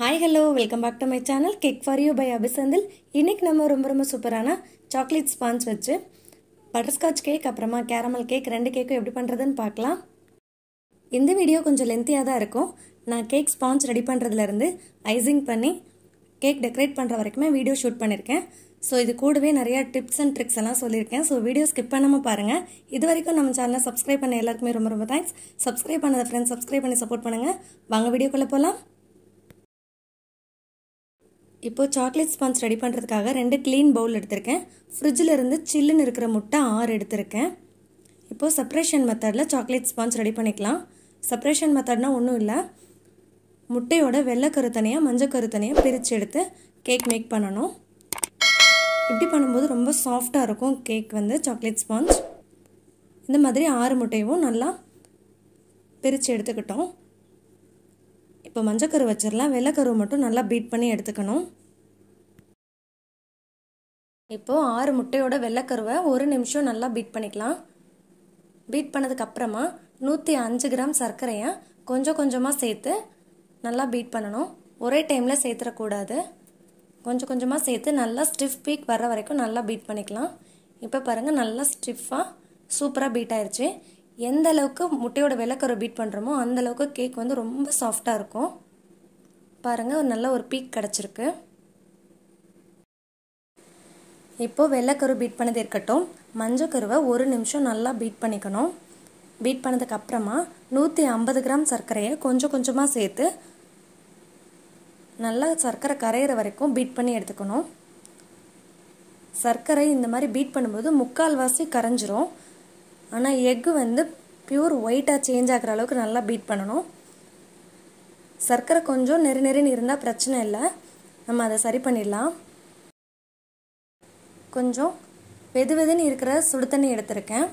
hi hello welcome back to my channel cake for you by அபிசந்தில் இன்றைக்கி நம்ம ரொம்ப ரொம்ப சூப்பரான சாக்லேட் ஸ்பான்ஸ் வச்சு பட்டர்ஸ்காட்ச் கேக் அப்புறமா கேரமல் கேக் ரெண்டு கேக்கும் எப்படி பண்ணுறதுன்னு பார்க்கலாம் இந்த வீடியோ கொஞ்சம் லென்த்தியாக தான் இருக்கும் நான் கேக் ஸ்பான்ஸ் ரெடி பண்ணுறதுலேருந்து ஐசிங் பண்ணி கேக் டெக்கரேட் பண்ணுற வரைக்குமே வீடியோ ஷூட் பண்ணியிருக்கேன் ஸோ இது கூடவே நிறையா டிப்ஸ் அண்ட் ட்ரிக்ஸ் எல்லாம் சொல்லியிருக்கேன் ஸோ வீடியோ ஸ்கிப் பண்ணாமல் பாருங்கள் இது வரைக்கும் நம்ம சேனலை சப்ஸ்கிரைப் பண்ண எல்லாருக்குமே ரொம்ப ரொம்ப தேங்க்ஸ் சப்ஸ்கிரைப் பண்ணதை ஃப்ரெண்ட்ஸ் சப்ஸ்கிரைப் பண்ணி சப்போர்ட் பண்ணுங்கள் வாங்க வீடியோக்குள்ளே போகலாம் இப்போது சாக்லேட் ஸ்பான்ஸ் ரெடி பண்ணுறதுக்காக ரெண்டு க்ளீன் பவுல் எடுத்திருக்கேன் ஃப்ரிட்ஜில் இருந்து சில்லுன்னு இருக்கிற முட்டை ஆறு எடுத்திருக்கேன் இப்போது செப்ரேஷன் மெத்தடில் சாக்லேட் ஸ்பான்ஸ் ரெடி பண்ணிக்கலாம் செப்ரேஷன் மெத்தட்னா ஒன்றும் இல்லை முட்டையோட வெள்ளை கருத்தனையாக மஞ்சள் கருத்தனையாக பிரித்து எடுத்து கேக் மேக் பண்ணணும் இப்படி பண்ணும்போது ரொம்ப சாஃப்டாக இருக்கும் கேக் வந்து சாக்லேட் ஸ்பான்ஸ் இந்த மாதிரி ஆறு முட்டையும் நல்லா பிரித்து எடுத்துக்கிட்டோம் இப்போ மஞ்சக்கரு வச்சிடலாம் வெள்ளைக்கரு மட்டும் நல்லா பீட் பண்ணி எடுத்துக்கணும் இப்போது ஆறு முட்டையோட வெள்ளைக்கருவை ஒரு நிமிஷம் நல்லா பீட் பண்ணிக்கலாம் பீட் பண்ணதுக்கப்புறமா நூற்றி அஞ்சு கிராம் சர்க்கரையை கொஞ்சம் கொஞ்சமாக சேர்த்து நல்லா பீட் பண்ணணும் ஒரே டைமில் சேர்த்துடக்கூடாது கொஞ்சம் கொஞ்சமாக சேர்த்து நல்லா ஸ்டிஃப் பீக் வர்ற வரைக்கும் நல்லா பீட் பண்ணிக்கலாம் இப்போ பாருங்கள் நல்லா ஸ்டிஃபாக சூப்பராக பீட் ஆயிடுச்சு எந்த அளவுக்கு முட்டையோட விளக்கரை பீட் பண்ணுறோமோ அந்த அளவுக்கு கேக் வந்து ரொம்ப சாஃப்டாக இருக்கும் பாருங்கள் ஒரு நல்ல ஒரு பீக் கிடச்சிருக்கு இப்போது வெள்ளைக்கரு பீட் பண்ணது இருக்கட்டும் மஞ்சள் கருவை ஒரு நிமிஷம் நல்லா பீட் பண்ணிக்கணும் பீட் பண்ணதுக்கப்புறமா நூற்றி ஐம்பது கிராம் சர்க்கரையை கொஞ்சம் கொஞ்சமாக சேர்த்து நல்லா சர்க்கரை கரையிற வரைக்கும் பீட் பண்ணி எடுத்துக்கணும் சர்க்கரை இந்த மாதிரி பீட் பண்ணும்போது முக்கால்வாசி கரைஞ்சிரும் ஆனால் எக்கு வந்து பியூர் ஒயிட்டாக சேஞ்ச் ஆகிற அளவுக்கு நல்லா பீட் பண்ணணும் சர்க்கரை கொஞ்சம் நெறி நெறின்னு இருந்தால் பிரச்சனை இல்லை நம்ம அதை சரி பண்ணிடலாம் கொஞ்சம் வெது வெதுன்னு இருக்கிற சுடு தண்ணி எடுத்திருக்கேன்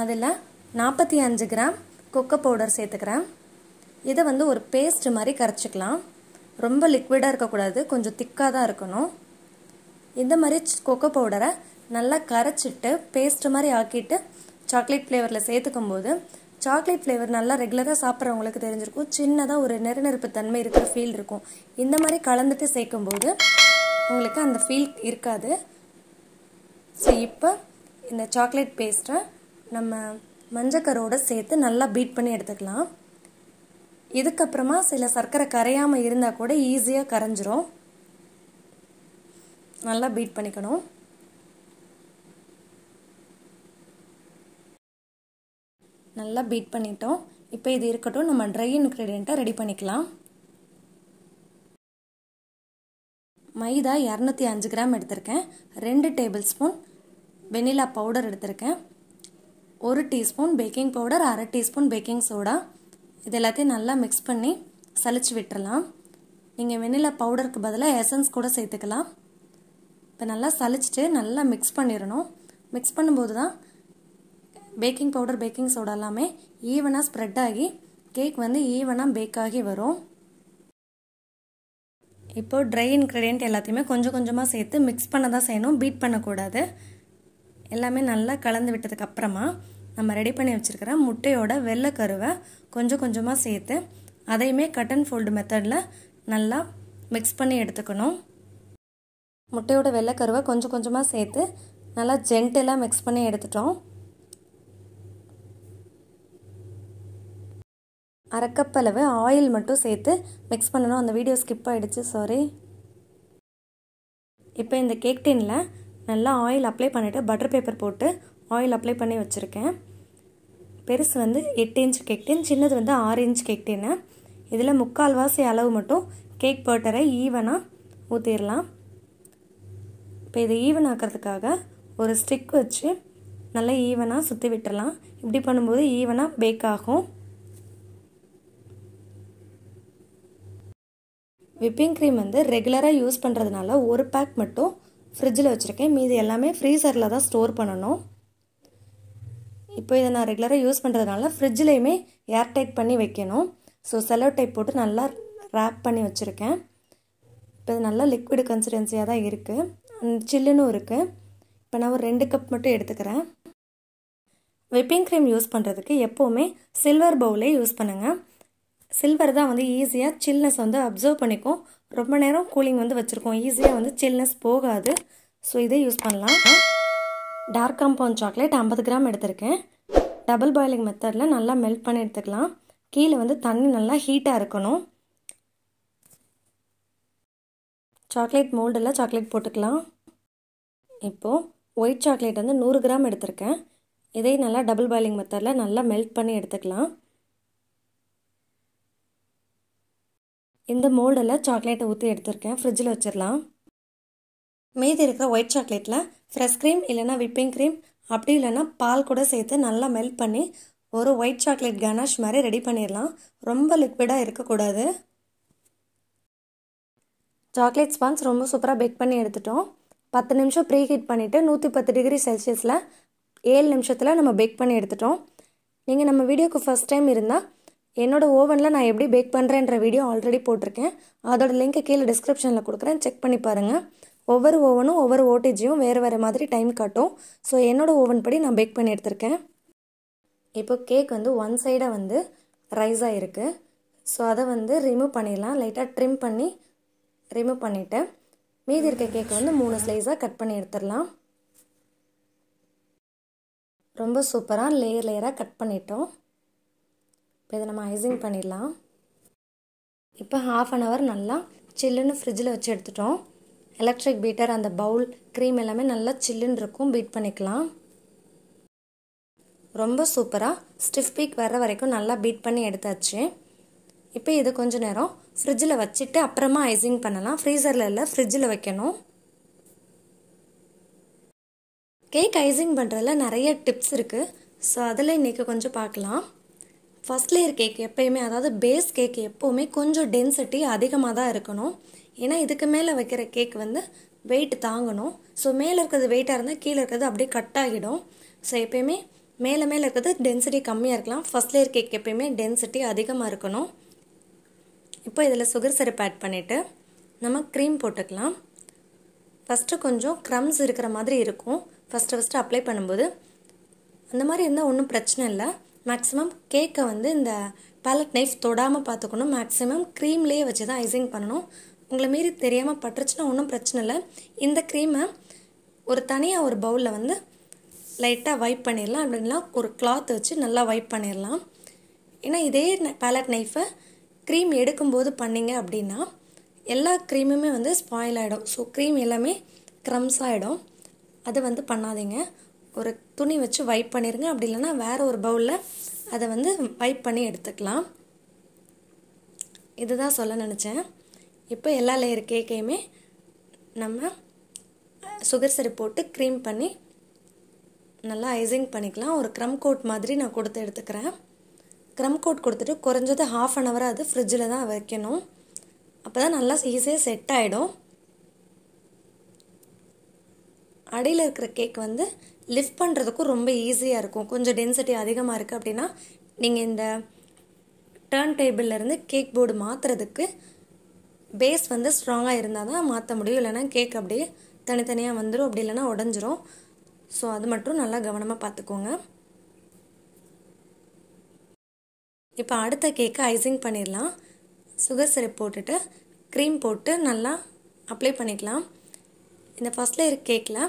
அதில் நாற்பத்தி அஞ்சு கிராம் கொக்கோ பவுடர் சேர்த்துக்கிறேன் இதை வந்து ஒரு பேஸ்ட் மாதிரி கரைச்சிக்கலாம் ரொம்ப லிக்விடாக இருக்கக்கூடாது கொஞ்சம் திக்காக தான் இருக்கணும் இந்த மாதிரி கொக்கோ பவுடரை நல்லா கரைச்சிட்டு பேஸ்ட் மாதிரி ஆக்கிட்டு சாக்லேட் ஃப்ளேவரில் சேர்த்துக்கும் போது சாக்லேட் ஃப்ளேவர் நல்லா ரெகுலராக சாப்பிட்றவங்களுக்கு தெரிஞ்சிருக்கும் சின்னதாக ஒரு நெருநெருப்பு தன்மை இருக்கிற ஃபீல் இருக்கும் இந்த மாதிரி கலந்துட்டு சேர்க்கும்போது உங்களுக்கு அந்த ஃபீல் இருக்காது ஸோ இப்போ இந்த சாக்லேட் பேஸ்ட்டை நம்ம மஞ்சக்கரோடு சேர்த்து நல்லா பீட் பண்ணி எடுத்துக்கலாம் இதுக்கப்புறமா சில சர்க்கரை கரையாமல் இருந்தால் கூட ஈஸியாக கரைஞ்சிரும் நல்லா பீட் பண்ணிக்கணும் நல்லா பீட் பண்ணிட்டோம் இப்போ இது இருக்கட்டும் நம்ம ட்ரை இன்க்ரீடியண்ட்டை ரெடி பண்ணிக்கலாம் மைதா இரநூத்தி அஞ்சு கிராம் எடுத்திருக்கேன் ரெண்டு டேபிள் ஸ்பூன் வெனிலா பவுடர் எடுத்திருக்கேன் ஒரு டீஸ்பூன் பேக்கிங் பவுடர் அரை டீஸ்பூன் பேக்கிங் சோடா இது எல்லாத்தையும் நல்லா மிக்ஸ் பண்ணி சளிச்சு விட்டுறலாம் நீங்கள் வெனிலா பவுடருக்கு பதிலாக எசன்ஸ் கூட சேர்த்துக்கலாம் இப்போ நல்லா சளிச்சிட்டு நல்லா மிக்ஸ் பண்ணிடணும் மிக்ஸ் பண்ணும்போது தான் பேக்கிங் பவுடர் பேக்கிங் சோடா எல்லாமே ஈவனாக ஸ்ப்ரெட் ஆகி கேக் வந்து ஈவனாக பேக் ஆகி வரும் இப்போ ட்ரை இன்க்ரீடியண்ட் எல்லாத்தையுமே கொஞ்சம் கொஞ்சமாக சேர்த்து மிக்ஸ் பண்ண தான் செய்யணும் பீட் பண்ணக்கூடாது எல்லாமே நல்லா கலந்து விட்டதுக்கப்புறமா நம்ம ரெடி பண்ணி வச்சுருக்கிற முட்டையோட வெள்ளை கருவை கொஞ்சம் கொஞ்சமாக சேர்த்து அதையுமே கட் அண்ட் ஃபோல்டு மெத்தடில் நல்லா மிக்ஸ் பண்ணி எடுத்துக்கணும் முட்டையோட வெள்ளைக்கருவை கொஞ்சம் கொஞ்சமாக சேர்த்து நல்லா ஜென்டலாக மிக்ஸ் பண்ணி எடுத்துட்டோம் அரைக்கப்பளவு ஆயில் மட்டும் சேர்த்து மிக்ஸ் பண்ணணும் அந்த வீடியோ ஸ்கிப் ஆகிடுச்சு சாரி இப்போ இந்த கேக் டீனில் நல்லா ஆயில் அப்ளை பண்ணிவிட்டு பட்டர் பேப்பர் போட்டு ஆயில் அப்ளை பண்ணி வச்சுருக்கேன் பெருசு வந்து எட்டு இன்ச் கேக் டீன் சின்னது வந்து ஆறு இன்ச் கேக் டின்னு இதில் முக்கால்வாசி அளவு மட்டும் கேக் பட்டரை ஈவனாக ஊற்றிடலாம் இப்போ இதை ஈவன் ஆக்கிறதுக்காக ஒரு ஸ்டிக் வச்சு நல்லா ஈவனாக சுற்றி விட்டுடலாம் இப்படி பண்ணும்போது ஈவனாக பேக் ஆகும் விப்பிங் க்ரீம் வந்து ரெகுலராக யூஸ் பண்ணுறதுனால ஒரு பேக் மட்டும் ஃப்ரிட்ஜில் வச்சுருக்கேன் மீது எல்லாமே ஃப்ரீசரில் தான் ஸ்டோர் பண்ணணும் இப்போ இதை நான் ரெகுலராக யூஸ் பண்ணுறதுனால ஃப்ரிட்ஜ்லேயுமே ஏர் டைட் பண்ணி வைக்கணும் ஸோ செலோ டைப் போட்டு நல்லா ரேப் பண்ணி வச்சுருக்கேன் இப்போ இது நல்லா லிக்விட் கன்சிஸ்டன்சியாக தான் இருக்குது சில்லுன்னு இருக்குது இப்போ நான் ஒரு ரெண்டு கப் மட்டும் எடுத்துக்கிறேன் விப்பிங் க்ரீம் யூஸ் பண்ணுறதுக்கு எப்போவுமே சில்வர் பவுலே யூஸ் பண்ணுங்கள் சில்வர் தான் வந்து ஈஸியாக சில்னஸ் வந்து அப்சர்வ் பண்ணிக்கும் ரொம்ப நேரம் கூலிங் வந்து வச்சுருக்கோம் ஈஸியாக வந்து சில்னஸ் போகாது ஸோ இதை யூஸ் பண்ணலாம் டார்க் காம்பவுண்ட் சாக்லேட் ஐம்பது கிராம் எடுத்திருக்கேன் டபுள் பாயிலிங் மெத்தடில் நல்லா மெல்ட் பண்ணி எடுத்துக்கலாம் கீழே வந்து தண்ணி நல்லா ஹீட்டாக இருக்கணும் சாக்லேட் மோல்டில் சாக்லேட் போட்டுக்கலாம் இப்போது ஒயிட் சாக்லேட் வந்து நூறு கிராம் எடுத்திருக்கேன் இதே நல்லா டபுள் பாயிலிங் மெத்தடில் நல்லா மெல்ட் பண்ணி எடுத்துக்கலாம் இந்த மோல்டில் சாக்லேட்டை ஊற்றி எடுத்திருக்கேன் ஃப்ரிட்ஜில் வச்சிடலாம் மீதி இருக்கிற ஒயிட் சாக்லேட்டில் ஃப்ரெஷ் க்ரீம் இல்லைனா விப்பிங் க்ரீம் அப்படி இல்லைனா பால் கூட சேர்த்து நல்லா மெல்ட் பண்ணி ஒரு ஒயிட் சாக்லேட் கனாஷ் மாதிரி ரெடி பண்ணிடலாம் ரொம்ப லிக்விடாக இருக்கக்கூடாது சாக்லேட் ஸ்பான்ஸ் ரொம்ப சூப்பராக பேக் பண்ணி எடுத்துட்டோம் பத்து நிமிஷம் ப்ரீ ஹீட் பண்ணிவிட்டு நூற்றி பத்து டிகிரி செல்சியஸில் ஏழு நிமிஷத்தில் நம்ம பேக் பண்ணி எடுத்துட்டோம் நீங்கள் நம்ம வீடியோக்கு ஃபஸ்ட் டைம் இருந்தால் என்னோடய ஓவனில் நான் எப்படி பேக் பண்ணுறேன்ற வீடியோ ஆல்ரெடி போட்டிருக்கேன் அதோட லிங்க்கை கீழே டிஸ்கிரிப்ஷனில் கொடுக்குறேன் செக் பண்ணி பாருங்கள் ஒவ்வொரு ஓவனும் ஒவ்வொரு ஓட்டேஜையும் வேறு வேறு மாதிரி டைம் காட்டும் ஸோ என்னோடய ஓவன் படி நான் பேக் பண்ணி எடுத்திருக்கேன் இப்போ கேக் வந்து ஒன் சைடாக வந்து ரைஸ் ஆகிருக்கு ஸோ அதை வந்து ரிமூவ் பண்ணிடலாம் லைட்டாக ட்ரிம் பண்ணி ரிமூவ் பண்ணிவிட்டேன் மீதி இருக்க கேக்கை வந்து மூணு ஸ்லைஸாக கட் பண்ணி எடுத்துடலாம் ரொம்ப சூப்பராக லேயர் லேயராக கட் பண்ணிட்டோம் இப்போ இதை நம்ம ஐசிங் பண்ணிடலாம் இப்போ ஹாஃப் அன் ஹவர் நல்லா சில்லுன்னு ஃப்ரிட்ஜில் வச்சு எடுத்துட்டோம் எலக்ட்ரிக் பீட்டர் அந்த பவுல் க்ரீம் எல்லாமே நல்லா சில்லுன்னு இருக்கும் பீட் பண்ணிக்கலாம் ரொம்ப சூப்பராக ஸ்டிஃப் பீக் வர்ற வரைக்கும் நல்லா பீட் பண்ணி எடுத்தாச்சு இப்போ இதை கொஞ்சம் நேரம் ஃப்ரிட்ஜில் வச்சுட்டு அப்புறமா ஐசிங் பண்ணலாம் ஃப்ரீசரில் இல்லை ஃப்ரிட்ஜில் வைக்கணும் கேக் ஐசிங் பண்ணுறதுல நிறைய டிப்ஸ் இருக்குது ஸோ அதில் இன்றைக்கி கொஞ்சம் பார்க்கலாம் ஃபஸ்ட் லேயர் கேக் எப்போயுமே அதாவது பேஸ் கேக் எப்போவுமே கொஞ்சம் டென்சிட்டி அதிகமாக தான் இருக்கணும் ஏன்னா இதுக்கு மேலே வைக்கிற கேக் வந்து வெயிட் தாங்கணும் ஸோ மேலே இருக்கிறது வெயிட்டாக இருந்தால் கீழே இருக்கிறது அப்படியே கட் ஆகிடும் ஸோ எப்போயுமே மேலே மேலே இருக்கிறது டென்சிட்டி கம்மியாக இருக்கலாம் ஃபஸ்ட் லேயர் கேக் எப்போயுமே டென்சிட்டி அதிகமாக இருக்கணும் இப்போ இதில் சுகர் சிரப் ஆட் பண்ணிவிட்டு நம்ம க்ரீம் போட்டுக்கலாம் ஃபஸ்ட்டு கொஞ்சம் க்ரம்ஸ் இருக்கிற மாதிரி இருக்கும் ஃபஸ்ட்டு ஃபஸ்ட்டு அப்ளை பண்ணும்போது அந்த மாதிரி இருந்தால் ஒன்றும் பிரச்சனை இல்லை மேக்ஸிமம் கேக்கை வந்து இந்த பேலட் நைஃப் தொடாமல் பார்த்துக்கணும் மேக்ஸிமம் க்ரீம்லேயே வச்சு தான் ஐசிங் பண்ணணும் உங்களை மீறி தெரியாமல் பட்டுருச்சுன்னா ஒன்றும் பிரச்சனை இல்லை இந்த க்ரீமை ஒரு தனியாக ஒரு பவுலில் வந்து லைட்டாக வைப் பண்ணிடலாம் அப்படின்னா ஒரு கிளாத் வச்சு நல்லா வைப் பண்ணிடலாம் ஏன்னா இதே பேலட் நைஃபை க்ரீம் எடுக்கும்போது பண்ணிங்க அப்படின்னா எல்லா க்ரீமுமே வந்து ஸ்பாயில் ஆகிடும் ஸோ க்ரீம் எல்லாமே க்ரம்ஸ் ஆகிடும் அது வந்து பண்ணாதீங்க ஒரு துணி வச்சு வைப் பண்ணிடுங்க அப்படி இல்லைன்னா வேறு ஒரு பவுலில் அதை வந்து வைப் பண்ணி எடுத்துக்கலாம் இதுதான் சொல்ல நினச்சேன் இப்போ எல்லா லேயர் கேக்கையுமே நம்ம சுகர் சரி போட்டு க்ரீம் பண்ணி நல்லா ஐசிங் பண்ணிக்கலாம் ஒரு க்ரம் கோட் மாதிரி நான் கொடுத்து எடுத்துக்கிறேன் க்ரம் கோட் கொடுத்துட்டு குறைஞ்சது ஹாஃப் அன் ஹவராக அது ஃப்ரிட்ஜில் தான் வைக்கணும் அப்போ தான் நல்லா ஈஸியாக செட் ஆகிடும் அடியில் இருக்கிற கேக் வந்து லிஃப்ட் பண்ணுறதுக்கும் ரொம்ப ஈஸியாக இருக்கும் கொஞ்சம் டென்சிட்டி அதிகமாக இருக்குது அப்படின்னா நீங்கள் இந்த டேர்ன் டேபிள்லேருந்து கேக் போர்டு மாற்றுறதுக்கு பேஸ் வந்து ஸ்ட்ராங்காக இருந்தால் தான் மாற்ற முடியும் இல்லைனா கேக் அப்படியே தனித்தனியாக வந்துடும் அப்படி இல்லைனா உடஞ்சிரும் ஸோ அது மட்டும் நல்லா கவனமாக பார்த்துக்கோங்க இப்போ அடுத்த கேக்கை ஐசிங் பண்ணிடலாம் சுகர் சிரப் போட்டுட்டு க்ரீம் போட்டு நல்லா அப்ளை பண்ணிக்கலாம் இந்த ஃபஸ்ட்டில் இருக்க கேக்கில்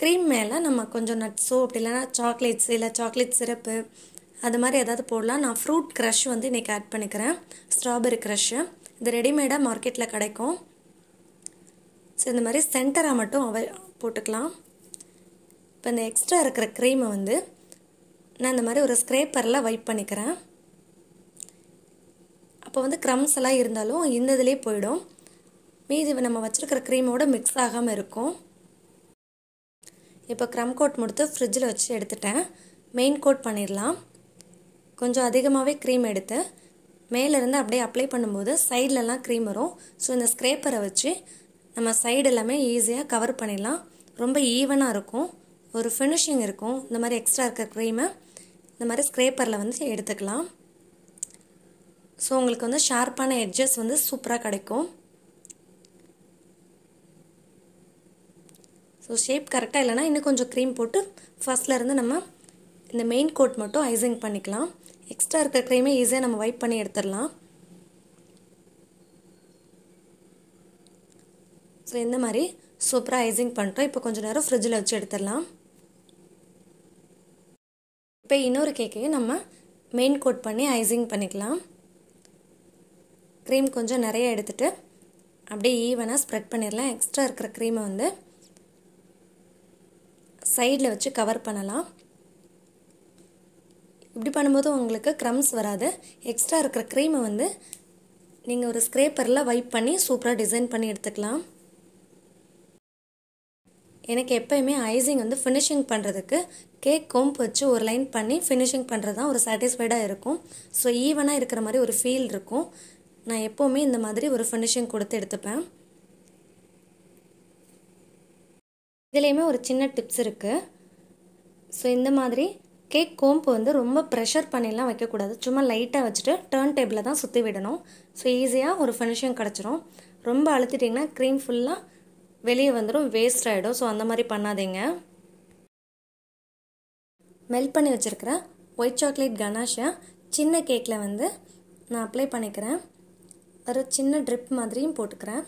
க்ரீம் மேலே நம்ம கொஞ்சம் நட்ஸோ அப்படி இல்லைனா சாக்லேட்ஸ் இல்லை சாக்லேட் சிரப்பு அது மாதிரி எதாவது போடலாம் நான் ஃப்ரூட் க்ரஷ் வந்து இன்றைக்கி ஆட் பண்ணிக்கிறேன் ஸ்ட்ராபெரி க்ரஷ்ஷு இது ரெடிமேடாக மார்க்கெட்டில் கிடைக்கும் ஸோ இந்த மாதிரி சென்டராக மட்டும் அவ போட்டுக்கலாம் இப்போ இந்த எக்ஸ்ட்ரா இருக்கிற க்ரீமை வந்து நான் இந்த மாதிரி ஒரு ஸ்க்ரேப்பரில் வைப் பண்ணிக்கிறேன் அப்போ வந்து க்ரம்ஸ் எல்லாம் இருந்தாலும் இந்த இதுலேயே போயிடும் மீதி நம்ம வச்சுருக்கிற க்ரீமோடு மிக்ஸ் ஆகாமல் இருக்கும் இப்போ க்ரம் கோட் முடித்து ஃப்ரிட்ஜில் வச்சு எடுத்துட்டேன் மெயின் கோட் பண்ணிடலாம் கொஞ்சம் அதிகமாகவே க்ரீம் எடுத்து மேலேருந்து அப்படியே அப்ளை பண்ணும்போது சைட்லலாம் க்ரீம் வரும் ஸோ இந்த ஸ்க்ரேப்பரை வச்சு நம்ம சைடு எல்லாமே ஈஸியாக கவர் பண்ணிடலாம் ரொம்ப ஈவனாக இருக்கும் ஒரு ஃபினிஷிங் இருக்கும் இந்த மாதிரி எக்ஸ்ட்ரா இருக்க க்ரீமை இந்த மாதிரி ஸ்க்ரேப்பரில் வந்து எடுத்துக்கலாம் ஸோ உங்களுக்கு வந்து ஷார்ப்பான எட்ஜஸ் வந்து சூப்பராக கிடைக்கும் ஸோ ஷேப் கரெக்டாக இல்லைனா இன்னும் கொஞ்சம் க்ரீம் போட்டு ஃபஸ்ட்லேருந்து நம்ம இந்த மெயின் கோட் மட்டும் ஐசிங் பண்ணிக்கலாம் எக்ஸ்ட்ரா இருக்கிற க்ரீமே ஈஸியாக நம்ம வைப் பண்ணி எடுத்துடலாம் ஸோ இந்த மாதிரி சூப்பராக ஐசிங் பண்ணிட்டோம் இப்போ கொஞ்சம் நேரம் ஃப்ரிட்ஜில் வச்சு எடுத்துடலாம் இப்போ இன்னொரு கேக்கையும் நம்ம மெயின் கோட் பண்ணி ஐசிங் பண்ணிக்கலாம் க்ரீம் கொஞ்சம் நிறைய எடுத்துகிட்டு அப்படியே ஈவனாக ஸ்ப்ரெட் பண்ணிடலாம் எக்ஸ்ட்ரா இருக்கிற க்ரீமை வந்து சைடில் வச்சு கவர் பண்ணலாம் இப்படி பண்ணும்போது உங்களுக்கு க்ரம்ஸ் வராது எக்ஸ்ட்ரா இருக்கிற க்ரீமை வந்து நீங்கள் ஒரு ஸ்க்ரேப்பரில் வைப் பண்ணி சூப்பராக டிசைன் பண்ணி எடுத்துக்கலாம் எனக்கு எப்போயுமே ஐசிங் வந்து ஃபினிஷிங் பண்ணுறதுக்கு கேக் கொம்பு வச்சு ஒரு லைன் பண்ணி ஃபினிஷிங் பண்ணுறது தான் ஒரு சாட்டிஸ்ஃபைடாக இருக்கும் ஸோ ஈவனாக இருக்கிற மாதிரி ஒரு ஃபீல் இருக்கும் நான் எப்போவுமே இந்த மாதிரி ஒரு ஃபினிஷிங் கொடுத்து எடுத்துப்பேன் இதுலேயுமே ஒரு சின்ன டிப்ஸ் இருக்குது ஸோ இந்த மாதிரி கேக் கோம்பு வந்து ரொம்ப ப்ரெஷர் பண்ணிலாம் வைக்கக்கூடாது சும்மா லைட்டாக வச்சுட்டு டேர்ன் டேபிளில் தான் சுற்றி விடணும் ஸோ ஈஸியாக ஒரு ஃபினிஷிங் கிடச்சிரும் ரொம்ப அழுத்திட்டிங்கன்னா க்ரீம் ஃபுல்லாக வெளியே வந்துடும் வேஸ்ட் ஆகிடும் ஸோ அந்த மாதிரி பண்ணாதீங்க மெல்ட் பண்ணி வச்சுருக்கிற ஒயிட் சாக்லேட் கனாஷை சின்ன கேக்கில் வந்து நான் அப்ளை பண்ணிக்கிறேன் ஒரு சின்ன ட்ரிப் மாதிரியும் போட்டுக்கிறேன்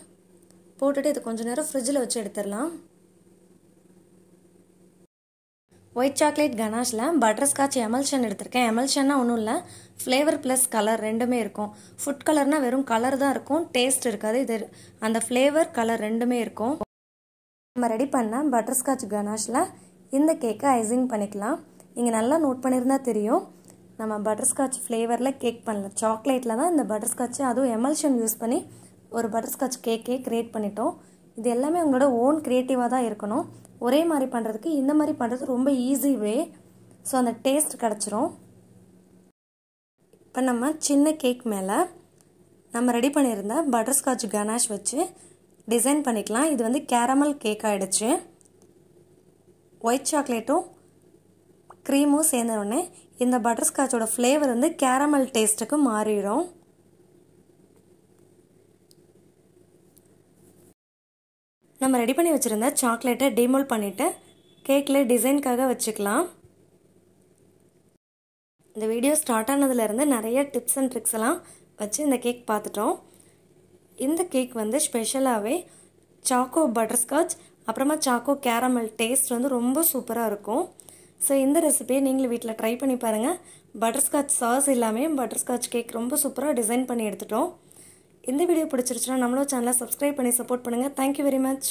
போட்டுட்டு இது கொஞ்சம் நேரம் ஃப்ரிட்ஜில் வச்சு எடுத்துடலாம் ஒயிட் சாக்லேட் கனாஷில் பட்டர்ஸ்காட்ச் எமல்ஷன் எடுத்திருக்கேன் எமல்ஷன்னா ஒன்றும் இல்லை ஃப்ளேவர் ப்ளஸ் கலர் ரெண்டுமே இருக்கும் ஃபுட் கலர்னால் வெறும் கலர் தான் இருக்கும் டேஸ்ட் இருக்காது இது அந்த ஃப்ளேவர் கலர் ரெண்டுமே இருக்கும் நம்ம ரெடி பண்ண பட்டர்ஸ்காட்ச் கனாஷில் இந்த கேக்கை ஐசிங் பண்ணிக்கலாம் நீங்கள் நல்லா நோட் பண்ணியிருந்தால் தெரியும் நம்ம பட்டர்ஸ்காட்ச் ஃப்ளேவரில் கேக் பண்ணலாம் சாக்லேட்டில் தான் இந்த பட்டர்ஸ்காட்ச் அதுவும் எமல்ஷன் யூஸ் பண்ணி ஒரு பட்டர்ஸ்காட்ச் கேக்கே க்ரியேட் பண்ணிட்டோம் இது எல்லாமே உங்களோட ஓன் க்ரியேட்டிவாக தான் இருக்கணும் ஒரே மாதிரி பண்ணுறதுக்கு இந்த மாதிரி பண்ணுறது ரொம்ப ஈஸி வே ஸோ அந்த டேஸ்ட் கிடச்சிரும் இப்போ நம்ம சின்ன கேக் மேலே நம்ம ரெடி பண்ணியிருந்த பட்டர்ஸ்காட்ச் கனாஷ் வச்சு டிசைன் பண்ணிக்கலாம் இது வந்து கேரமல் கேக் ஆகிடுச்சு ஒயிட் சாக்லேட்டும் க்ரீமும் உடனே இந்த பட்டர்ஸ்காட்சோட ஃப்ளேவர் வந்து கேரமல் டேஸ்ட்டுக்கு மாறிடும் நம்ம ரெடி பண்ணி வச்சுருந்த சாக்லேட்டை டிமோல் பண்ணிவிட்டு கேக்கில் டிசைனுக்காக வச்சுக்கலாம் இந்த வீடியோ ஸ்டார்ட் ஆனதுலேருந்து நிறைய டிப்ஸ் அண்ட் ட்ரிக்ஸ் எல்லாம் வச்சு இந்த கேக் பார்த்துட்டோம் இந்த கேக் வந்து ஸ்பெஷலாகவே சாக்கோ பட்டர்ஸ்காட்ச் அப்புறமா சாக்கோ கேரமல் டேஸ்ட் வந்து ரொம்ப சூப்பராக இருக்கும் ஸோ இந்த ரெசிபியை நீங்களும் வீட்டில் ட்ரை பண்ணி பாருங்கள் பட்டர்ஸ்காட்ச் சாஸ் இல்லாமல் பட்டர்ஸ்காட்ச் கேக் ரொம்ப சூப்பராக டிசைன் பண்ணி எடுத்துட்டோம் இந்த வீடியோ பிடிச்சிருச்சுன்னா நம்மளோட சேனலை சப்ஸ்கிரைப் பண்ணி சப்போர்ட் பண்ணுங்கள் தேங்க்யூ வெரி மச்